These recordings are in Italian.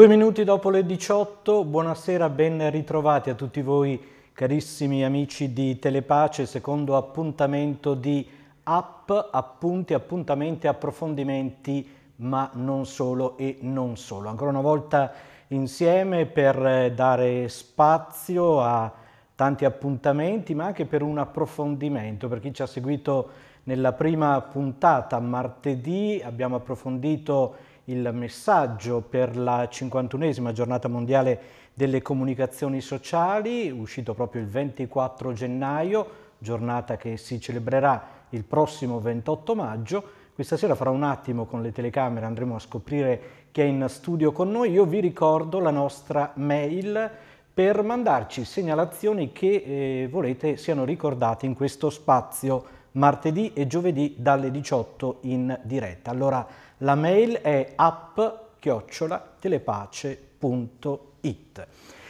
Due minuti dopo le 18, buonasera, ben ritrovati a tutti voi carissimi amici di Telepace, secondo appuntamento di app, appunti, appuntamenti, approfondimenti, ma non solo e non solo. Ancora una volta insieme per eh, dare spazio a tanti appuntamenti, ma anche per un approfondimento. Per chi ci ha seguito nella prima puntata martedì abbiamo approfondito il messaggio per la 51esima giornata mondiale delle comunicazioni sociali, uscito proprio il 24 gennaio, giornata che si celebrerà il prossimo 28 maggio. Questa sera fra un attimo con le telecamere andremo a scoprire chi è in studio con noi. Io vi ricordo la nostra mail per mandarci segnalazioni che eh, volete siano ricordate in questo spazio martedì e giovedì dalle 18 in diretta. Allora la mail è app-telepace.it.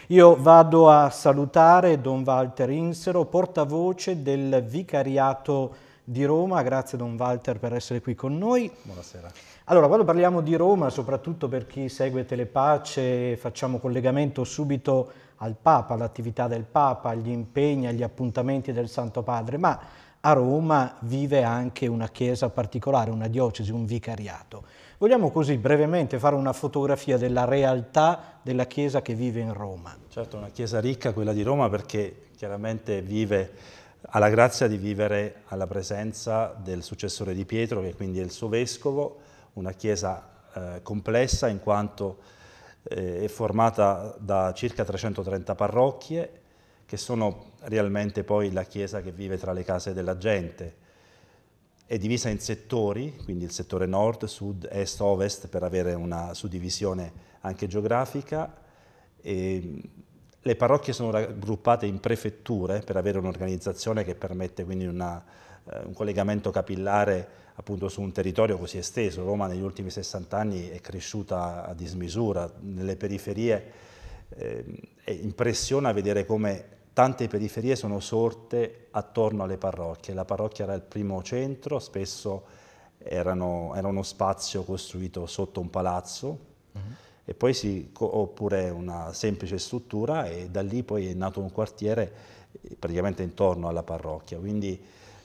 Io vado a salutare Don Walter Insero, portavoce del Vicariato di Roma. Grazie Don Walter per essere qui con noi. Buonasera. Allora, quando parliamo di Roma, soprattutto per chi segue Telepace, facciamo collegamento subito al Papa, all'attività del Papa, agli impegni, agli appuntamenti del Santo Padre, ma a Roma vive anche una chiesa particolare, una diocesi, un vicariato. Vogliamo così brevemente fare una fotografia della realtà della chiesa che vive in Roma. Certo, una chiesa ricca quella di Roma perché chiaramente vive, ha la grazia di vivere alla presenza del successore di Pietro, che quindi è il suo vescovo, una chiesa eh, complessa in quanto eh, è formata da circa 330 parrocchie che sono realmente poi la Chiesa che vive tra le case della gente. È divisa in settori, quindi il settore nord, sud, est, ovest, per avere una suddivisione anche geografica. E le parrocchie sono raggruppate in prefetture per avere un'organizzazione che permette quindi una, eh, un collegamento capillare appunto su un territorio così esteso. Roma negli ultimi 60 anni è cresciuta a dismisura, nelle periferie eh, impressiona vedere come tante periferie sono sorte attorno alle parrocchie. La parrocchia era il primo centro, spesso erano, era uno spazio costruito sotto un palazzo mm-hmm. e poi si, oppure una semplice struttura e da lì poi è nato un quartiere eh, praticamente intorno alla parrocchia. Quindi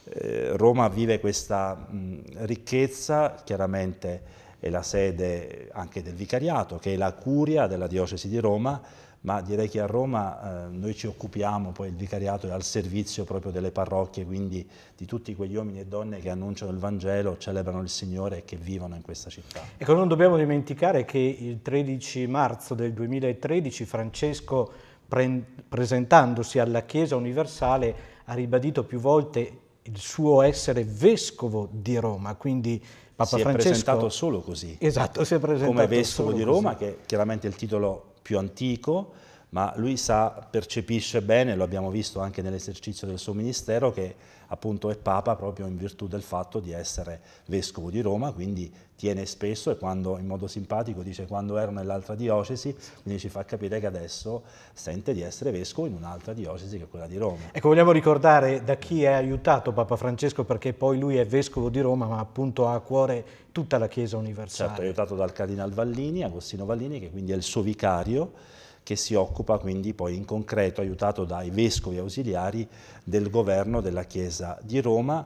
eh, Roma vive questa mh, ricchezza, chiaramente è la sede anche del vicariato, che è la curia della diocesi di Roma, ma direi che a Roma eh, noi ci occupiamo, poi il vicariato è al servizio proprio delle parrocchie, quindi di tutti quegli uomini e donne che annunciano il Vangelo, celebrano il Signore e che vivono in questa città. Ecco, non dobbiamo dimenticare che il 13 marzo del 2013 Francesco, pre presentandosi alla Chiesa Universale, ha ribadito più volte il suo essere vescovo di Roma, quindi Papa si Francesco... Si è presentato solo così. Esatto, si è presentato Come vescovo di Roma, così. che chiaramente il titolo più antico, ma lui sa, percepisce bene, lo abbiamo visto anche nell'esercizio del suo ministero, che appunto è Papa proprio in virtù del fatto di essere Vescovo di Roma, quindi tiene spesso e quando in modo simpatico dice quando ero nell'altra diocesi, quindi ci fa capire che adesso sente di essere Vescovo in un'altra diocesi che è quella di Roma. Ecco, vogliamo ricordare da chi è aiutato Papa Francesco perché poi lui è Vescovo di Roma, ma appunto ha a cuore tutta la Chiesa universale. Certo, è aiutato dal Cardinal Vallini, Agostino Vallini, che quindi è il suo vicario, che si occupa quindi poi in concreto, aiutato dai vescovi ausiliari, del governo della Chiesa di Roma.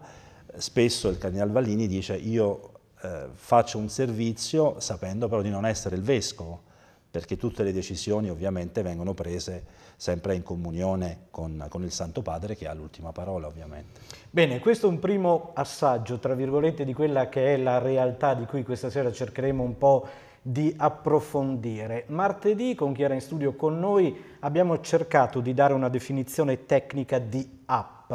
Spesso il cardinal Vallini dice io eh, faccio un servizio sapendo però di non essere il vescovo, perché tutte le decisioni ovviamente vengono prese sempre in comunione con, con, il Santo Padre che ha l'ultima parola ovviamente. Bene, questo è un primo assaggio, tra virgolette, di quella che è la realtà di cui questa sera cercheremo un po' di approfondire. Martedì, con chi era in studio con noi, abbiamo cercato di dare una definizione tecnica di app.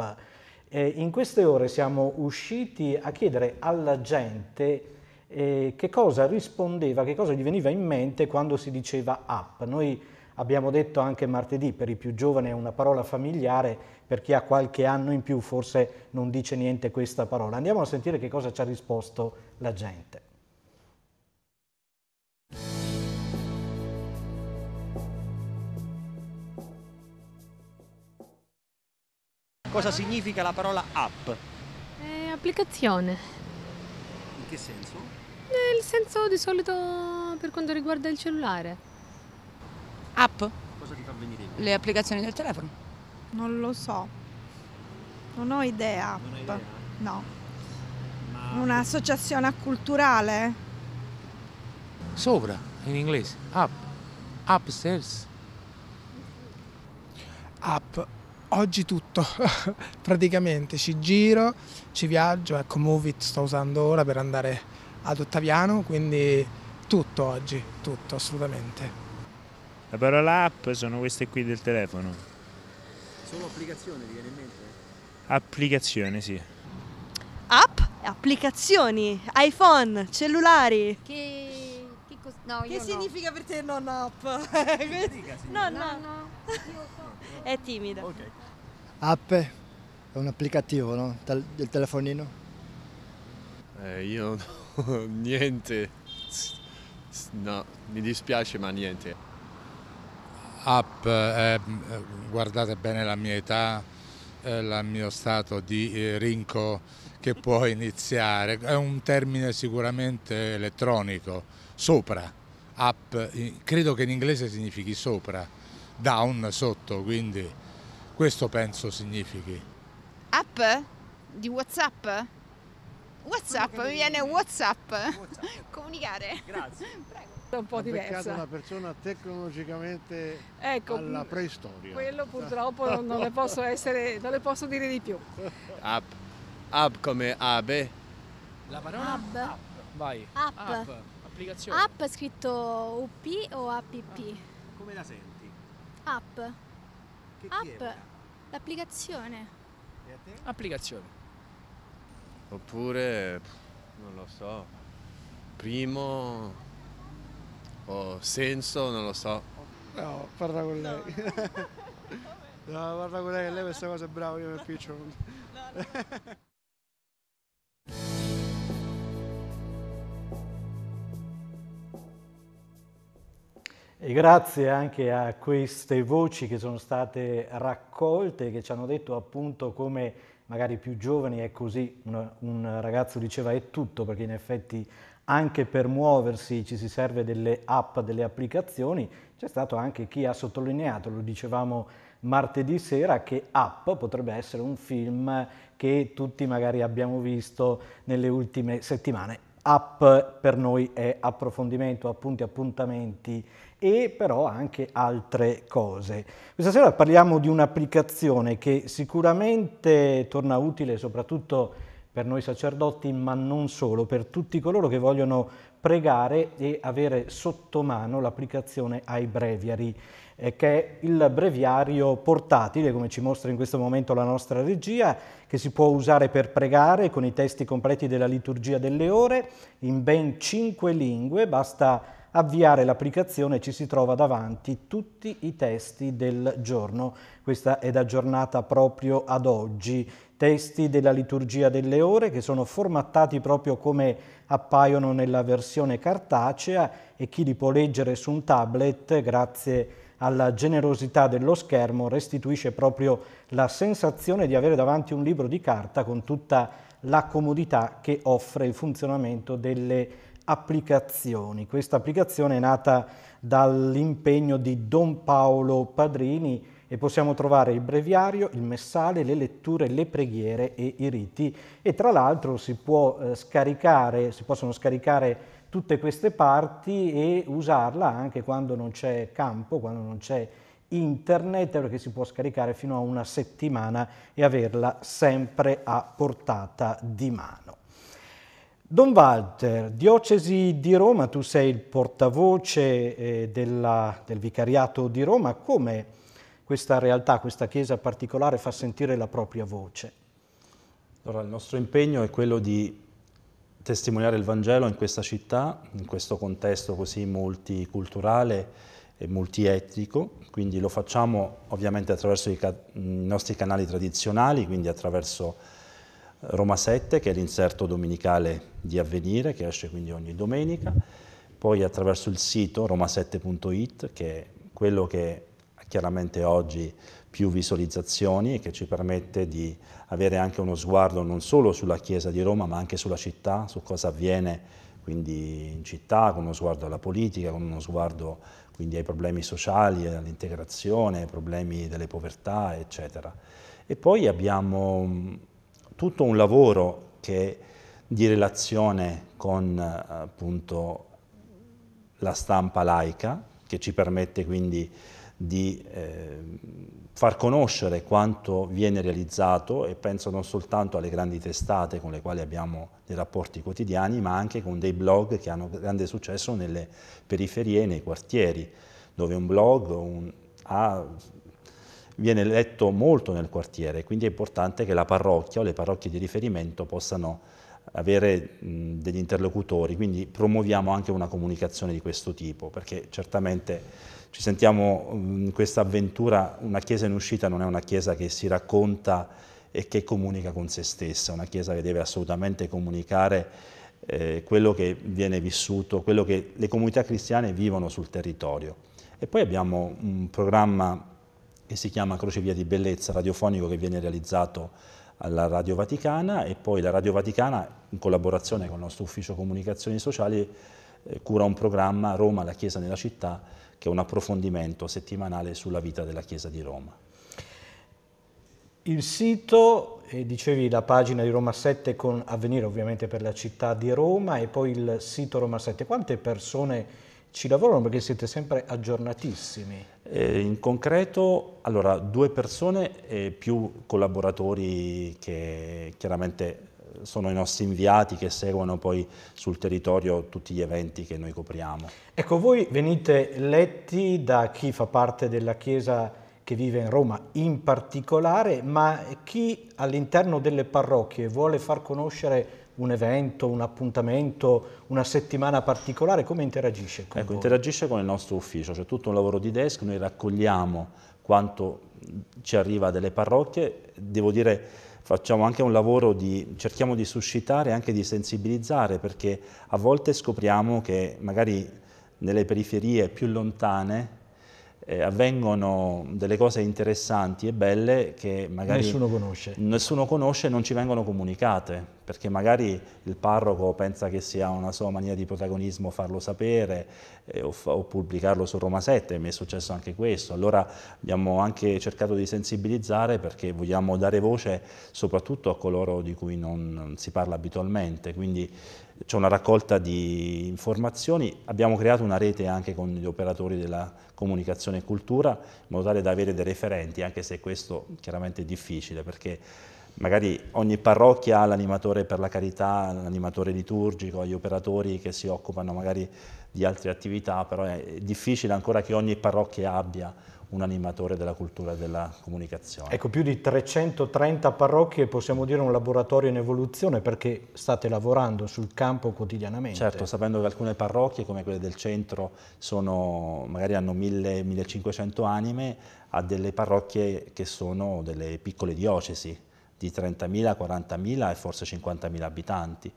Eh, in queste ore siamo usciti a chiedere alla gente eh, che cosa rispondeva, che cosa gli veniva in mente quando si diceva app. Noi abbiamo detto anche martedì, per i più giovani è una parola familiare, per chi ha qualche anno in più forse non dice niente questa parola. Andiamo a sentire che cosa ci ha risposto la gente. Cosa significa la parola app? Eh, applicazione. In che senso? Nel senso di solito per quanto riguarda il cellulare. App? Cosa ti fa venire in mente? Le applicazioni del telefono. Non lo so. Non ho idea. Non idea. No. Ma... Un'associazione culturale? Sopra, in inglese. App. Upstairs. App oggi tutto, praticamente ci giro, ci viaggio, ecco Movit sto usando ora per andare ad Ottaviano, quindi tutto oggi, tutto assolutamente. La parola app sono queste qui del telefono. Solo applicazione viene in mente? Applicazione, sì. App, applicazioni, iPhone, cellulari. Che, che, cos... no, che significa no. per te non app? no, no, no. no. È timida. Okay app, è un applicativo no? del telefonino? Eh, io no, niente, no, mi dispiace ma niente. App, eh, eh guardate bene la mia età, eh, il mio stato di eh, rinco che può iniziare, è un termine sicuramente elettronico, sopra, app, credo che in inglese significhi sopra, down, sotto, quindi questo penso significhi. App? Di Whatsapp? Whatsapp, mi viene Whatsapp. WhatsApp. Comunicare. Grazie. Prego. È un po' ha diversa. una persona tecnologicamente ecco, alla mm, preistoria. Quello purtroppo non, le posso essere, non le posso dire di più. App. App come abe. La parola? App. app. Vai. App. app. Applicazione. App scritto UP o APP. Come la senti? App. App, l'applicazione. Applicazione. Oppure, non lo so, primo o senso, non lo so. No, parla con lei. No, no parla con lei, lei questa cosa è brava, io mi appiccio. No, no. E grazie anche a queste voci che sono state raccolte, che ci hanno detto appunto come magari più giovani è così, un, un ragazzo diceva è tutto, perché in effetti anche per muoversi ci si serve delle app, delle applicazioni, c'è stato anche chi ha sottolineato, lo dicevamo martedì sera, che app potrebbe essere un film che tutti magari abbiamo visto nelle ultime settimane app per noi è approfondimento, appunti, appuntamenti e però anche altre cose. Questa sera parliamo di un'applicazione che sicuramente torna utile soprattutto per noi sacerdoti, ma non solo, per tutti coloro che vogliono pregare e avere sotto mano l'applicazione ai breviari, eh, che è il breviario portatile, come ci mostra in questo momento la nostra regia, che si può usare per pregare con i testi completi della liturgia delle ore in ben cinque lingue, basta avviare l'applicazione e ci si trova davanti tutti i testi del giorno. Questa è da giornata proprio ad oggi testi della liturgia delle ore che sono formattati proprio come appaiono nella versione cartacea e chi li può leggere su un tablet grazie alla generosità dello schermo restituisce proprio la sensazione di avere davanti un libro di carta con tutta la comodità che offre il funzionamento delle applicazioni. Questa applicazione è nata dall'impegno di Don Paolo Padrini e possiamo trovare il breviario, il messale, le letture, le preghiere e i riti e tra l'altro si, può, eh, scaricare, si possono scaricare tutte queste parti e usarla anche quando non c'è campo, quando non c'è internet perché si può scaricare fino a una settimana e averla sempre a portata di mano. Don Walter, Diocesi di Roma, tu sei il portavoce eh, della, del Vicariato di Roma, come questa realtà, questa Chiesa particolare fa sentire la propria voce. Allora il nostro impegno è quello di testimoniare il Vangelo in questa città, in questo contesto così multiculturale e multietnico, quindi lo facciamo ovviamente attraverso i, ca- i nostri canali tradizionali, quindi attraverso eh, Roma 7, che è l'inserto domenicale di Avvenire, che esce quindi ogni domenica, poi attraverso il sito roma7.it, che è quello che chiaramente oggi più visualizzazioni e che ci permette di avere anche uno sguardo non solo sulla Chiesa di Roma ma anche sulla città, su cosa avviene quindi in città, con uno sguardo alla politica, con uno sguardo quindi ai problemi sociali, all'integrazione, ai problemi delle povertà, eccetera. E poi abbiamo mm, tutto un lavoro che, di relazione con eh, appunto la stampa laica, che ci permette quindi di eh, far conoscere quanto viene realizzato e penso non soltanto alle grandi testate con le quali abbiamo dei rapporti quotidiani, ma anche con dei blog che hanno grande successo nelle periferie, nei quartieri, dove un blog un, ha, viene letto molto nel quartiere, quindi è importante che la parrocchia o le parrocchie di riferimento possano avere degli interlocutori, quindi promuoviamo anche una comunicazione di questo tipo, perché certamente ci sentiamo mm, in questa avventura, una Chiesa in uscita non è una Chiesa che si racconta e che comunica con se stessa, una Chiesa che deve assolutamente comunicare eh, quello che viene vissuto, quello che le comunità cristiane vivono sul territorio. E poi abbiamo un programma che si chiama Crocevia di Bellezza radiofonico che viene realizzato alla Radio Vaticana e poi la Radio Vaticana in collaborazione con il nostro ufficio comunicazioni sociali eh, cura un programma Roma, la Chiesa nella città che è un approfondimento settimanale sulla vita della Chiesa di Roma. Il sito, eh, dicevi la pagina di Roma 7 con Avvenire ovviamente per la città di Roma e poi il sito Roma 7. Quante persone ci lavorano perché siete sempre aggiornatissimi? Eh, in concreto, allora, due persone e più collaboratori che chiaramente sono i nostri inviati che seguono poi sul territorio tutti gli eventi che noi copriamo. Ecco, voi venite letti da chi fa parte della Chiesa che vive in Roma in particolare, ma chi all'interno delle parrocchie vuole far conoscere un evento, un appuntamento, una settimana particolare, come interagisce con Ecco, voi? interagisce con il nostro ufficio, c'è tutto un lavoro di desk, noi raccogliamo quanto ci arriva dalle parrocchie, devo dire facciamo anche un lavoro di, cerchiamo di suscitare e anche di sensibilizzare perché a volte scopriamo che magari nelle periferie più lontane eh, avvengono delle cose interessanti e belle che magari nessuno conosce. nessuno conosce e non ci vengono comunicate, perché magari il parroco pensa che sia una sua maniera di protagonismo farlo sapere eh, o, o, pubblicarlo su Roma 7, mi è successo anche questo. Allora abbiamo anche cercato di sensibilizzare perché vogliamo dare voce soprattutto a coloro di cui non si parla abitualmente, quindi c'è una raccolta di informazioni, abbiamo creato una rete anche con gli operatori della comunicazione e cultura in modo tale da avere dei referenti, anche se questo chiaramente è difficile perché magari ogni parrocchia ha l'animatore per la carità, l'animatore liturgico, gli operatori che si occupano magari di altre attività, però è difficile ancora che ogni parrocchia abbia un animatore della cultura e della comunicazione. Ecco, più di 330 parrocchie possiamo dire un laboratorio in evoluzione perché state lavorando sul campo quotidianamente. Certo, sapendo che alcune parrocchie come quelle del centro sono, magari hanno 1000-1500 anime, a delle parrocchie che sono delle piccole diocesi di 30.000, 40.000 e forse 50.000 abitanti,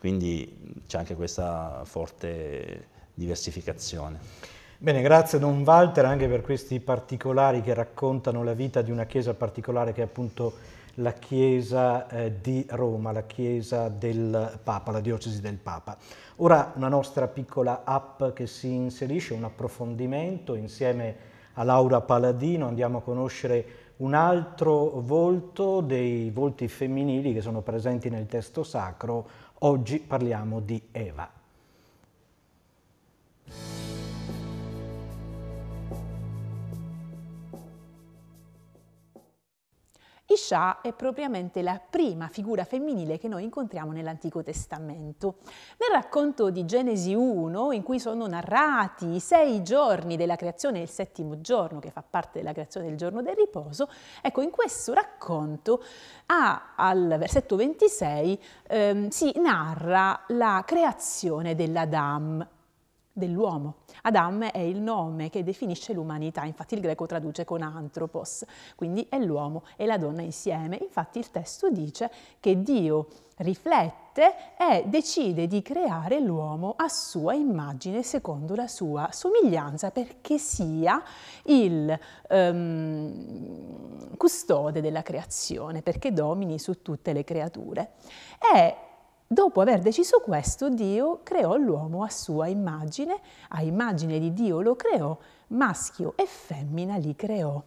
quindi c'è anche questa forte diversificazione. Bene, grazie Don Walter anche per questi particolari che raccontano la vita di una chiesa particolare che è appunto la chiesa eh, di Roma, la chiesa del Papa, la diocesi del Papa. Ora una nostra piccola app che si inserisce, un approfondimento insieme a Laura Paladino andiamo a conoscere un altro volto dei volti femminili che sono presenti nel testo sacro. Oggi parliamo di Eva. Isha è propriamente la prima figura femminile che noi incontriamo nell'Antico Testamento. Nel racconto di Genesi 1, in cui sono narrati i sei giorni della creazione e il settimo giorno, che fa parte della creazione del giorno del riposo, ecco, in questo racconto ah, al versetto 26 ehm, si narra la creazione dell'Adam, dell'uomo. Adam è il nome che definisce l'umanità, infatti il greco traduce con antropos, quindi è l'uomo e la donna insieme. Infatti il testo dice che Dio riflette e decide di creare l'uomo a sua immagine, secondo la sua somiglianza, perché sia il um, custode della creazione, perché domini su tutte le creature. E Dopo aver deciso questo, Dio creò l'uomo a sua immagine, a immagine di Dio lo creò, maschio e femmina li creò.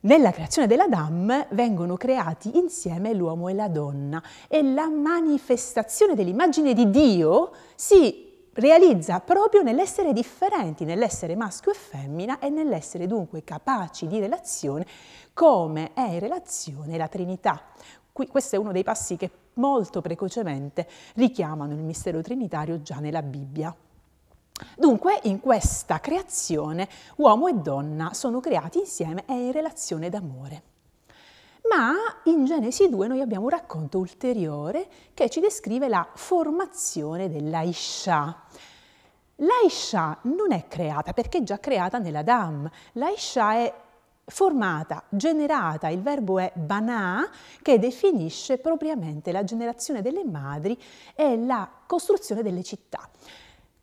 Nella creazione dell'Adam vengono creati insieme l'uomo e la donna e la manifestazione dell'immagine di Dio si realizza proprio nell'essere differenti, nell'essere maschio e femmina e nell'essere dunque capaci di relazione come è in relazione la Trinità. Qui, questo è uno dei passi che molto precocemente richiamano il mistero trinitario già nella Bibbia. Dunque, in questa creazione, uomo e donna sono creati insieme e in relazione d'amore. Ma in Genesi 2 noi abbiamo un racconto ulteriore che ci descrive la formazione dell'Aisha. L'Aisha non è creata perché è già creata nell'Adam. La Isha è formata, generata, il verbo è banà, che definisce propriamente la generazione delle madri e la costruzione delle città.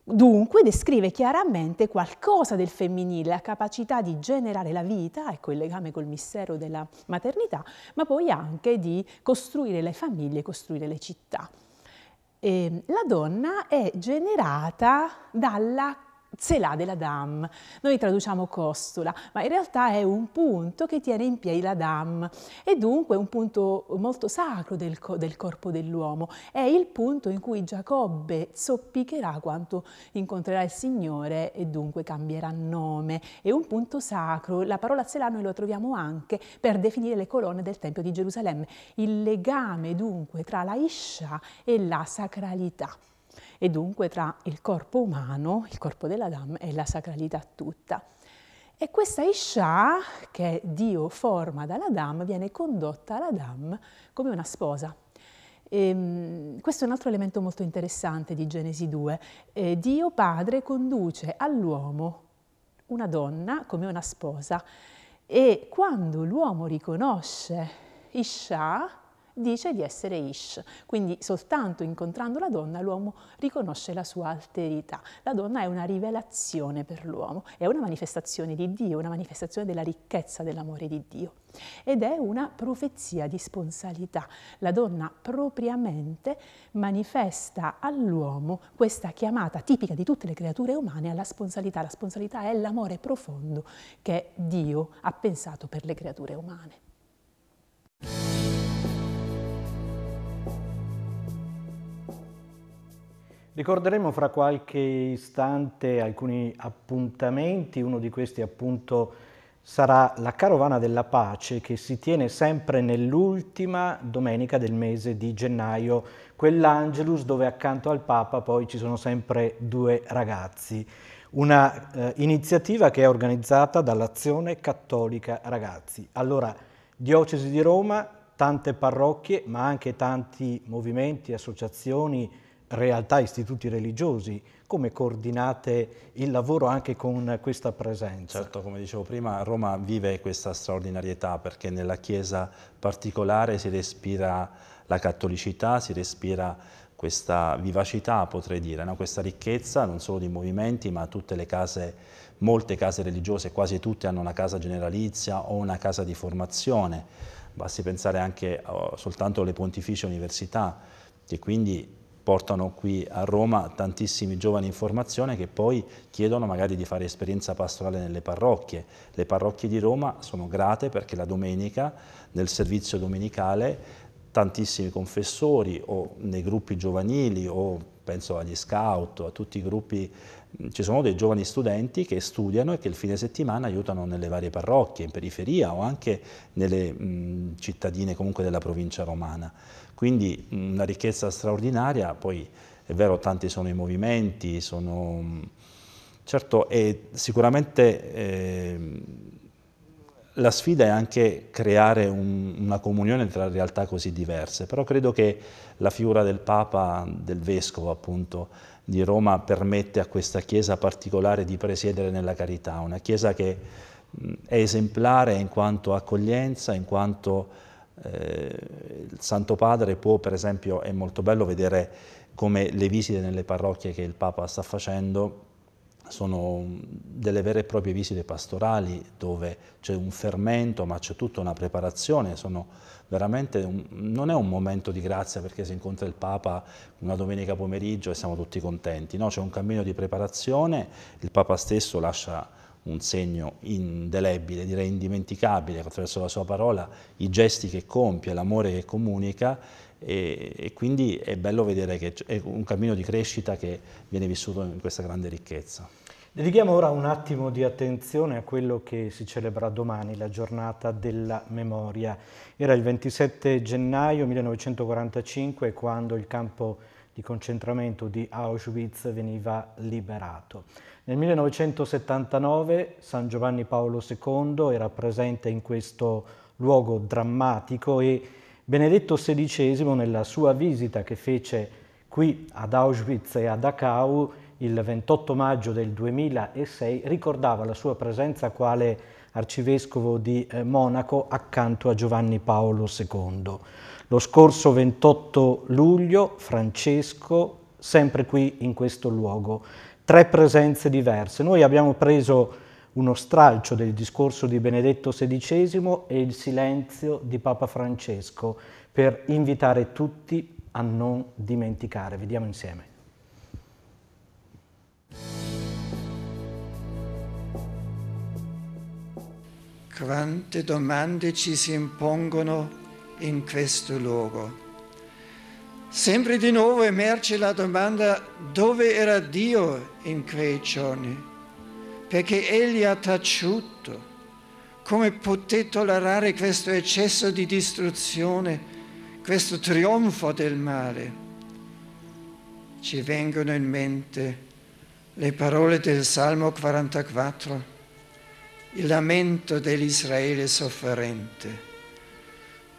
Dunque descrive chiaramente qualcosa del femminile, la capacità di generare la vita, ecco il legame col mistero della maternità, ma poi anche di costruire le famiglie, costruire le città. E ehm, la donna è generata dalla Zelà della Dam. Noi traduciamo costola, ma in realtà è un punto che tiene in piedi la Dam e dunque un punto molto sacro del, del corpo dell'uomo. È il punto in cui Giacobbe zoppicherà quanto incontrerà il Signore e dunque cambierà nome. È un punto sacro. La parola Zelà noi lo troviamo anche per definire le colonne del Tempio di Gerusalemme. Il legame dunque tra la Isha e la sacralità e dunque tra il corpo umano, il corpo dell'Adam e la sacralità tutta. E questa Isha, che Dio forma dall'Adam, viene condotta all'Adam come una sposa. E, ehm, questo è un altro elemento molto interessante di Genesi 2. E eh, Dio Padre conduce all'uomo una donna come una sposa e quando l'uomo riconosce Isha, dice di essere Ish, quindi soltanto incontrando la donna l'uomo riconosce la sua alterità. La donna è una rivelazione per l'uomo, è una manifestazione di Dio, una manifestazione della ricchezza dell'amore di Dio ed è una profezia di sponsalità. La donna propriamente manifesta all'uomo questa chiamata tipica di tutte le creature umane alla sponsalità. La sponsalità è l'amore profondo che Dio ha pensato per le creature umane. Ricorderemo fra qualche istante alcuni appuntamenti, uno di questi appunto sarà la Carovana della Pace che si tiene sempre nell'ultima domenica del mese di gennaio, quell'Angelus dove accanto al Papa poi ci sono sempre due ragazzi. Una eh, iniziativa che è organizzata dall'Azione Cattolica Ragazzi. Allora, Diocesi di Roma, tante parrocchie ma anche tanti movimenti, associazioni, realtà istituti religiosi, come coordinate il lavoro anche con questa presenza? Certo, come dicevo prima, Roma vive questa straordinarietà perché nella Chiesa particolare si respira la cattolicità, si respira questa vivacità, potrei dire, no? questa ricchezza non solo di movimenti, ma tutte le case, molte case religiose, quasi tutte hanno una casa generalizia o una casa di formazione. Basti pensare anche oh, soltanto alle pontificie università, che quindi portano qui a Roma tantissimi giovani in formazione che poi chiedono magari di fare esperienza pastorale nelle parrocchie. Le parrocchie di Roma sono grate perché la domenica, nel servizio domenicale, tantissimi confessori o nei gruppi giovanili o penso agli scout, a tutti i gruppi, mm, ci sono dei giovani studenti che studiano e che il fine settimana aiutano nelle varie parrocchie, in periferia o anche nelle mh, mm, cittadine comunque della provincia romana. Quindi mh, mm, una ricchezza straordinaria, poi è vero tanti sono i movimenti, sono... Certo, è sicuramente eh, la sfida è anche creare un, una comunione tra realtà così diverse, però credo che la figura del Papa, del Vescovo appunto, di Roma permette a questa Chiesa particolare di presiedere nella carità, una Chiesa che è esemplare in quanto accoglienza, in quanto eh, il Santo Padre può, per esempio, è molto bello vedere come le visite nelle parrocchie che il Papa sta facendo sono delle vere e proprie visite pastorali dove c'è un fermento ma c'è tutta una preparazione, un, non è un momento di grazia perché si incontra il Papa una domenica pomeriggio e siamo tutti contenti, no? c'è un cammino di preparazione, il Papa stesso lascia un segno indelebile, direi indimenticabile, attraverso la sua parola, i gesti che compie, l'amore che comunica e, e, quindi è bello vedere che è un cammino di crescita che viene vissuto in questa grande ricchezza. Dedichiamo ora un attimo di attenzione a quello che si celebra domani, la giornata della memoria. Era il 27 gennaio 1945 quando il campo di concentramento di Auschwitz veniva liberato. Nel 1979 San Giovanni Paolo II era presente in questo luogo drammatico e Benedetto XVI nella sua visita che fece qui ad Auschwitz e a Dachau il 28 maggio del 2006 ricordava la sua presenza quale arcivescovo di eh, Monaco accanto a Giovanni Paolo II. Lo scorso 28 luglio Francesco, sempre qui in questo luogo, tre presenze diverse. Noi abbiamo preso uno stralcio del discorso di Benedetto XVI e il silenzio di Papa Francesco per invitare tutti a non dimenticare. Vediamo insieme. Quante domande ci si impongono in questo luogo. Sempre di nuovo emerge la domanda dove era Dio in quei giorni, perché egli ha taciuto. Come poté tollerare questo eccesso di distruzione, questo trionfo del male? Ci vengono in mente le parole del Salmo 44, il lamento dell'Israele sofferente.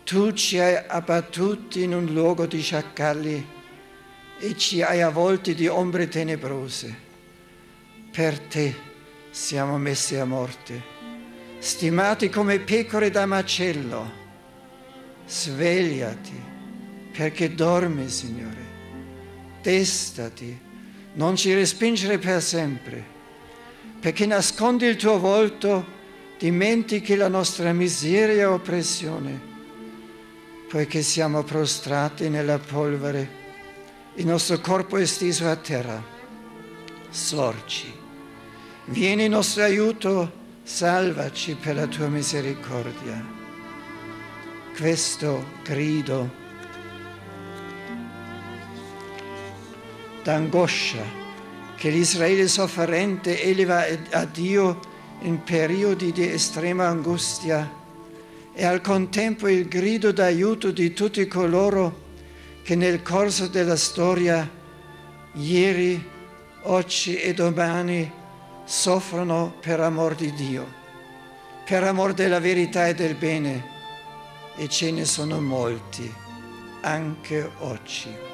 Tu ci hai abbattuti in un luogo di sciacalli e ci hai avvolti di ombre tenebrose. Per te siamo messi a morte, stimati come pecore da macello. Svegliati, perché dormi, Signore. Destati, non ci respingere per sempre, perché nascondi il tuo volto, dimentichi la nostra miseria e oppressione poiché siamo prostrati nella polvere. Il nostro corpo è steso a terra. Sorci, Vieni in nostro aiuto, salvaci per la tua misericordia. Questo grido d'angoscia che l'Israele sofferente eleva a Dio in periodi di estrema angustia e al contempo il grido d'aiuto di tutti coloro che nel corso della storia, ieri, oggi e domani, soffrono per amor di Dio, per amor della verità e del bene, e ce ne sono molti, anche oggi.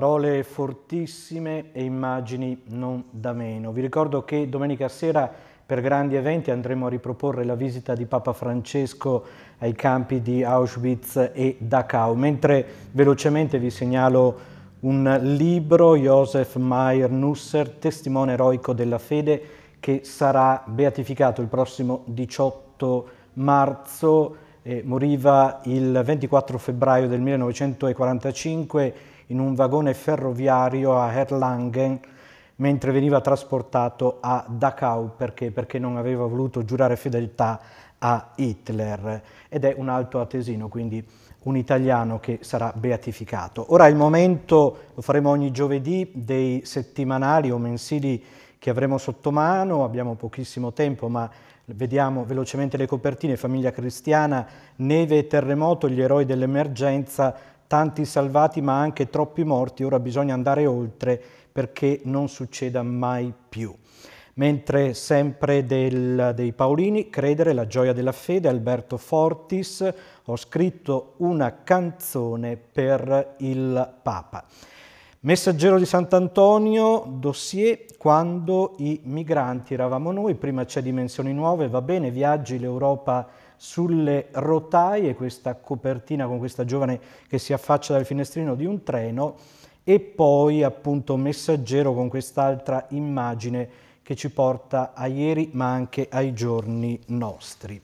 parole fortissime e immagini non da meno. Vi ricordo che domenica sera per grandi eventi andremo a riproporre la visita di Papa Francesco ai campi di Auschwitz e Dachau, mentre velocemente vi segnalo un libro, Josef Meyer Nusser, testimone eroico della fede, che sarà beatificato il prossimo 18 marzo, eh, moriva il 24 febbraio del 1945 in un vagone ferroviario a Erlangen mentre veniva trasportato a Dachau perché? perché non aveva voluto giurare fedeltà a Hitler ed è un alto atesino, quindi un italiano che sarà beatificato. Ora è il momento, lo faremo ogni giovedì, dei settimanali o mensili che avremo sotto mano, abbiamo pochissimo tempo, ma vediamo velocemente le copertine, Famiglia Cristiana, Neve e Terremoto, gli eroi dell'emergenza, tanti salvati ma anche troppi morti, ora bisogna andare oltre perché non succeda mai più. Mentre sempre del, dei Paolini, Credere, la gioia della fede, Alberto Fortis, ho scritto una canzone per il Papa. Messaggero di Sant'Antonio, dossier, quando i migranti eravamo noi, prima c'è Dimensioni Nuove, va bene, viaggi, l'Europa sulle rotaie questa copertina con questa giovane che si affaccia dal finestrino di un treno e poi appunto messaggero con quest'altra immagine che ci porta a ieri ma anche ai giorni nostri.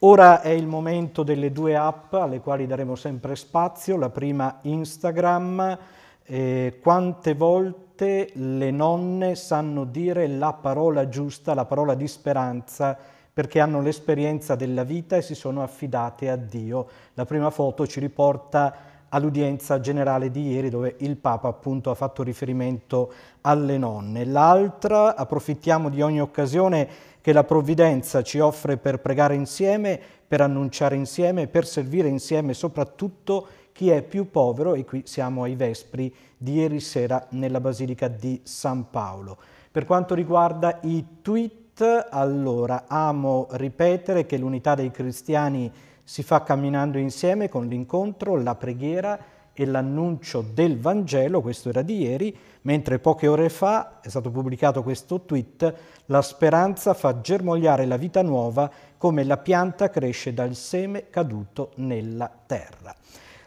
Ora è il momento delle due app alle quali daremo sempre spazio, la prima Instagram, eh, quante volte le nonne sanno dire la parola giusta, la parola di speranza perché hanno l'esperienza della vita e si sono affidate a Dio. La prima foto ci riporta all'udienza generale di ieri dove il Papa appunto ha fatto riferimento alle nonne. L'altra, approfittiamo di ogni occasione che la provvidenza ci offre per pregare insieme, per annunciare insieme, per servire insieme, soprattutto chi è più povero, e qui siamo ai Vespri di ieri sera nella Basilica di San Paolo. Per quanto riguarda i tweet, allora, amo ripetere che l'unità dei cristiani si fa camminando insieme con l'incontro, la preghiera e l'annuncio del Vangelo, questo era di ieri, mentre poche ore fa è stato pubblicato questo tweet, la speranza fa germogliare la vita nuova come la pianta cresce dal seme caduto nella terra.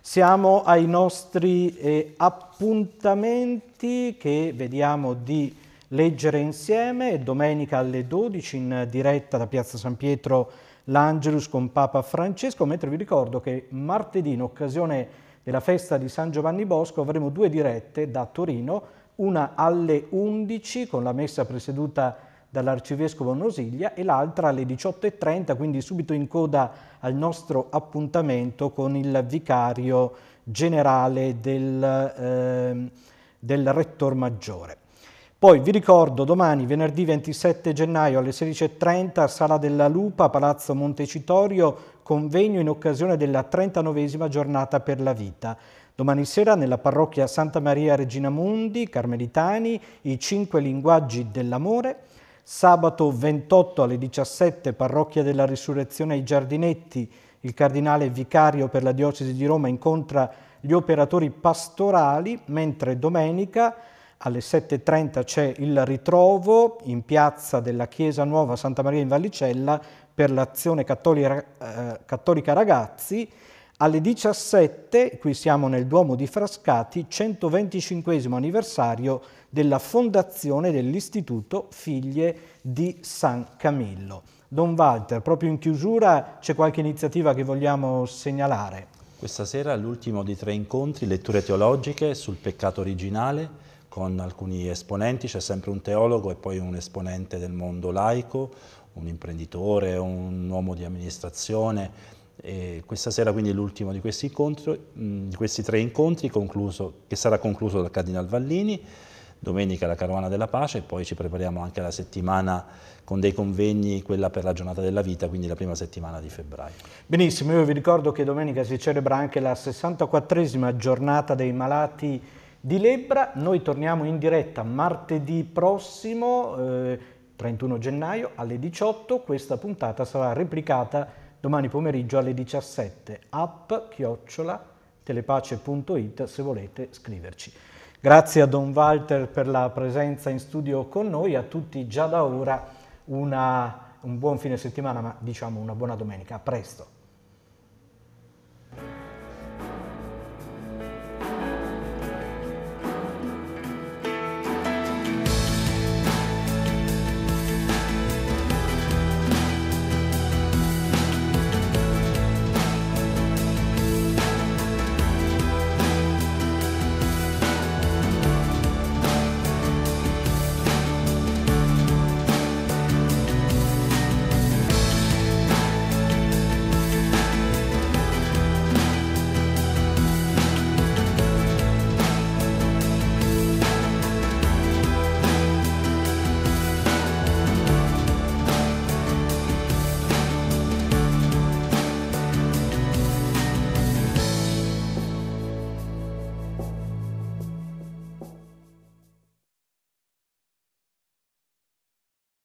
Siamo ai nostri eh, appuntamenti che vediamo di leggere insieme domenica alle 12 in diretta da Piazza San Pietro l'Angelus con Papa Francesco, mentre vi ricordo che martedì in occasione della festa di San Giovanni Bosco avremo due dirette da Torino, una alle 11 con la messa presieduta dall'Arcivescovo Nosiglia e l'altra alle 18.30, quindi subito in coda al nostro appuntamento con il vicario generale del, eh, del rettor maggiore. Poi vi ricordo domani, venerdì 27 gennaio alle 16.30, Sala della Lupa, Palazzo Montecitorio, convegno in occasione della 39esima giornata per la vita. Domani sera nella parrocchia Santa Maria Regina Mundi, Carmelitani, i cinque linguaggi dell'amore. Sabato 28 alle 17, Parrocchia della Risurrezione ai Giardinetti, il cardinale vicario per la diocesi di Roma incontra gli operatori pastorali, mentre domenica alle 7.30 c'è il ritrovo in piazza della Chiesa Nuova Santa Maria in Vallicella per l'azione cattolica, eh, cattolica ragazzi. Alle 17, qui siamo nel Duomo di Frascati, 125 anniversario della fondazione dell'Istituto Figlie di San Camillo. Don Walter, proprio in chiusura c'è qualche iniziativa che vogliamo segnalare? Questa sera l'ultimo di tre incontri, letture teologiche sul peccato originale, con alcuni esponenti, c'è sempre un teologo e poi un esponente del mondo laico, un imprenditore, un uomo di amministrazione. E questa sera quindi è l'ultimo di questi, incontri, mm, di questi tre incontri concluso, che sarà concluso dal Cardinal Vallini, domenica la Carovana della Pace e poi ci prepariamo anche alla settimana con dei convegni, quella per la giornata della vita, quindi la prima settimana di febbraio. Benissimo, io vi ricordo che domenica si celebra anche la 64esima giornata dei malati di Lebra. Noi torniamo in diretta martedì prossimo, eh, 31 gennaio, alle 18. Questa puntata sarà replicata domani pomeriggio alle 17. App chiocciola telepace.it se volete scriverci. Grazie a Don Walter per la presenza in studio con noi, a tutti già da ora una, un buon fine settimana, ma diciamo una buona domenica. A presto!